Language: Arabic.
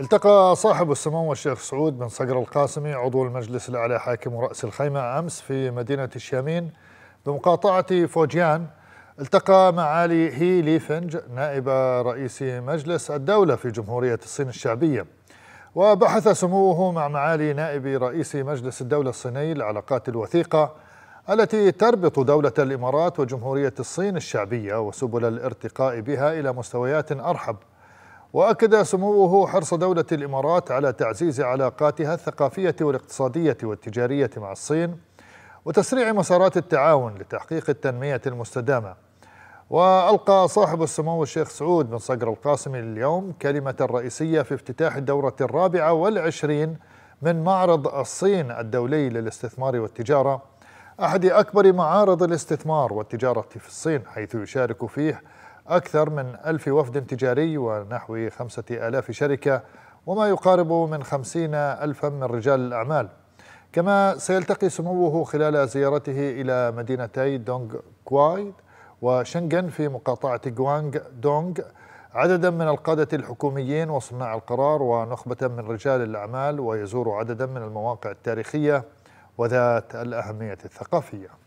التقى صاحب السمو الشيخ سعود بن صقر القاسمي عضو المجلس الأعلى حاكم رأس الخيمة أمس في مدينة الشامين بمقاطعة فوجيان التقى معالي هي ليفنج نائب رئيس مجلس الدولة في جمهورية الصين الشعبية وبحث سموه مع معالي نائب رئيس مجلس الدولة الصيني العلاقات الوثيقة التي تربط دولة الإمارات وجمهورية الصين الشعبية وسبل الارتقاء بها إلى مستويات أرحب واكد سموه حرص دوله الامارات على تعزيز علاقاتها الثقافيه والاقتصاديه والتجاريه مع الصين وتسريع مسارات التعاون لتحقيق التنميه المستدامه والقى صاحب السمو الشيخ سعود بن صقر القاسم اليوم كلمه رئيسيه في افتتاح الدوره الرابعه والعشرين من معرض الصين الدولي للاستثمار والتجاره احد اكبر معارض الاستثمار والتجاره في الصين حيث يشارك فيه أكثر من ألف وفد تجاري ونحو خمسة آلاف شركة وما يقارب من خمسين ألفا من رجال الأعمال كما سيلتقي سموه خلال زيارته إلى مدينتي دونغ كوايد وشنغن في مقاطعة جوانغ دونغ عددا من القادة الحكوميين وصناع القرار ونخبة من رجال الأعمال ويزور عددا من المواقع التاريخية وذات الأهمية الثقافية